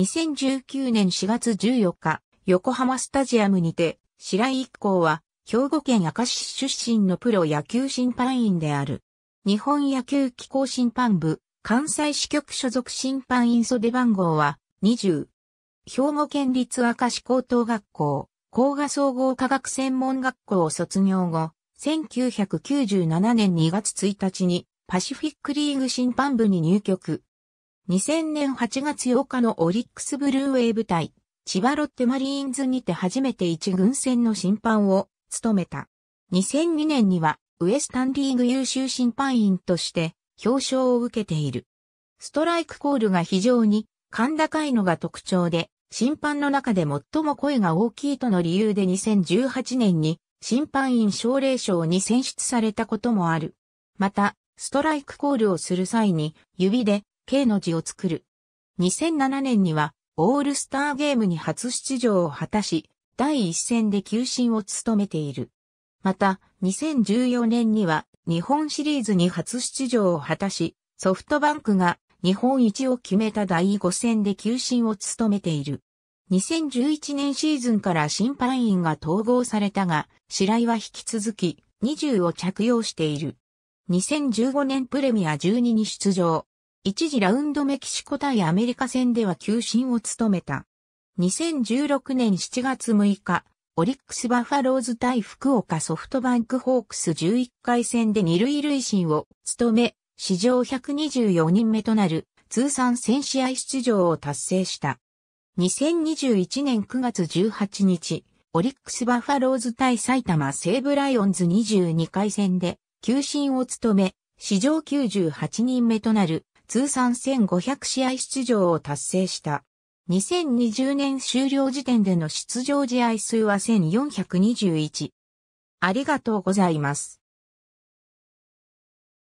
2019年4月14日、横浜スタジアムにて、白井一行は、兵庫県明石市出身のプロ野球審判員である。日本野球機構審判部、関西支局所属審判員袖番号は、20。兵庫県立明石高等学校、工賀総合科学専門学校を卒業後、1997年2月1日に、パシフィックリーグ審判部に入局。2000年8月8日のオリックスブルーウェイ部隊、千葉ロッテマリーンズにて初めて一軍戦の審判を務めた。2002年にはウエスタンリーグ優秀審判員として表彰を受けている。ストライクコールが非常に甲高いのが特徴で、審判の中で最も声が大きいとの理由で2018年に審判員奨励賞に選出されたこともある。また、ストライクコールをする際に指で K の字を作る。2007年には、オールスターゲームに初出場を果たし、第一戦で球審を務めている。また、2014年には、日本シリーズに初出場を果たし、ソフトバンクが日本一を決めた第5戦で球審を務めている。2011年シーズンから審判員が統合されたが、白井は引き続き20を着用している。2015年プレミア12に出場。一時ラウンドメキシコ対アメリカ戦では球審を務めた。2016年7月6日、オリックスバファローズ対福岡ソフトバンクホークス11回戦で二塁塁審を務め、史上124人目となる通算1000試合出場を達成した。2021年9月18日、オリックスバファローズ対埼玉西武ライオンズ22回戦で、球審を務め、史上98人目となる通算1500試合出場を達成した。2020年終了時点での出場試合数は1421。ありがとうございます。